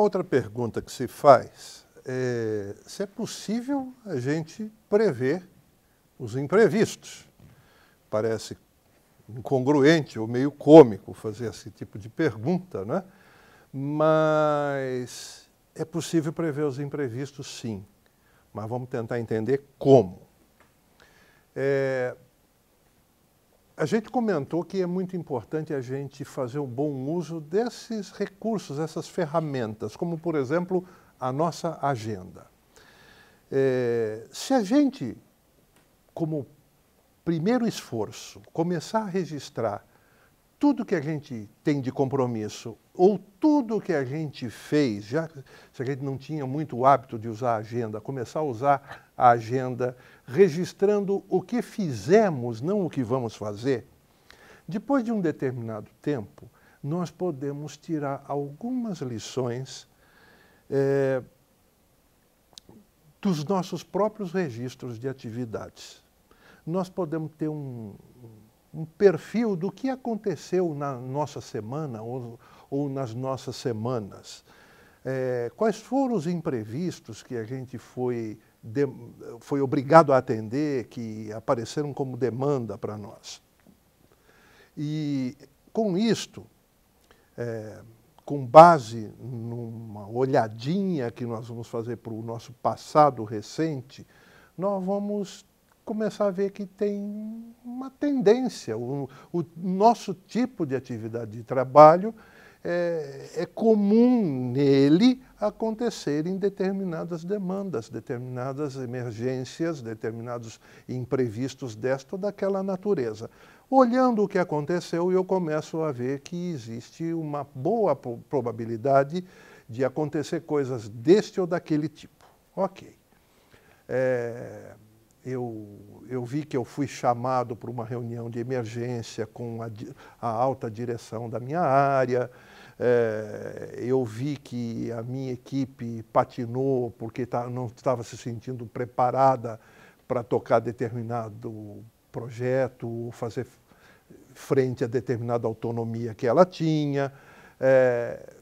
uma outra pergunta que se faz é se é possível a gente prever os imprevistos. Parece incongruente ou meio cômico fazer esse tipo de pergunta, né? mas é possível prever os imprevistos, sim. Mas vamos tentar entender como. É, a gente comentou que é muito importante a gente fazer um bom uso desses recursos, essas ferramentas, como, por exemplo, a nossa agenda. É, se a gente, como primeiro esforço, começar a registrar tudo que a gente tem de compromisso ou tudo que a gente fez, já se a gente não tinha muito o hábito de usar a agenda, começar a usar a agenda, registrando o que fizemos, não o que vamos fazer, depois de um determinado tempo, nós podemos tirar algumas lições é, dos nossos próprios registros de atividades. Nós podemos ter um, um perfil do que aconteceu na nossa semana ou, ou nas nossas semanas. É, quais foram os imprevistos que a gente foi, de, foi obrigado a atender, que apareceram como demanda para nós? E com isto, é, com base numa olhadinha que nós vamos fazer para o nosso passado recente, nós vamos começar a ver que tem uma tendência, o, o nosso tipo de atividade de trabalho é, é, comum nele acontecerem determinadas demandas, determinadas emergências, determinados imprevistos desta ou daquela natureza. Olhando o que aconteceu, eu começo a ver que existe uma boa probabilidade de acontecer coisas deste ou daquele tipo. Ok. É eu, eu vi que eu fui chamado para uma reunião de emergência com a, a alta direção da minha área. É, eu vi que a minha equipe patinou porque tá, não estava se sentindo preparada para tocar determinado projeto, fazer frente a determinada autonomia que ela tinha. É,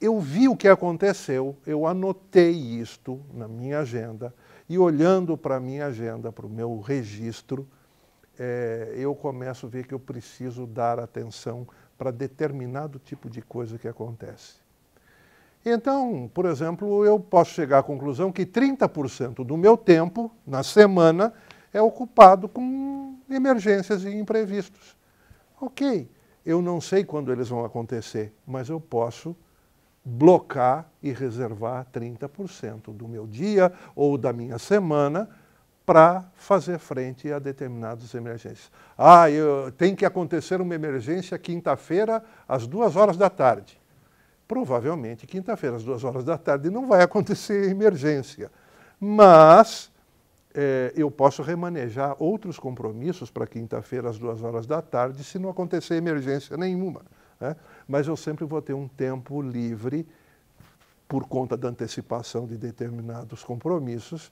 eu vi o que aconteceu, eu anotei isto na minha agenda, e olhando para a minha agenda, para o meu registro, é, eu começo a ver que eu preciso dar atenção para determinado tipo de coisa que acontece. Então, por exemplo, eu posso chegar à conclusão que 30% do meu tempo na semana é ocupado com emergências e imprevistos. Ok, eu não sei quando eles vão acontecer, mas eu posso blocar e reservar 30% do meu dia ou da minha semana para fazer frente a determinadas emergências. Ah, eu, tem que acontecer uma emergência quinta-feira às duas horas da tarde. Provavelmente quinta-feira às duas horas da tarde não vai acontecer emergência, mas é, eu posso remanejar outros compromissos para quinta-feira às duas horas da tarde se não acontecer emergência nenhuma. Né? Mas eu sempre vou ter um tempo livre por conta da antecipação de determinados compromissos,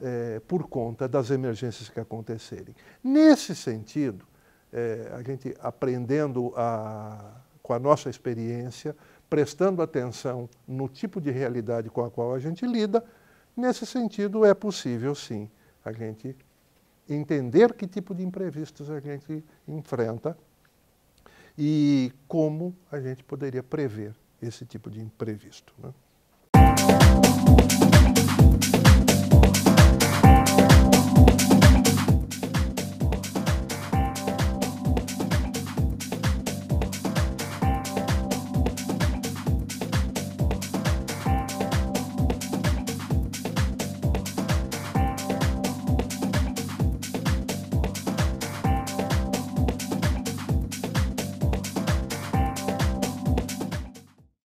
é, por conta das emergências que acontecerem. Nesse sentido, é, a gente aprendendo a, com a nossa experiência, prestando atenção no tipo de realidade com a qual a gente lida, nesse sentido é possível sim a gente entender que tipo de imprevistos a gente enfrenta e como a gente poderia prever esse tipo de imprevisto. Né?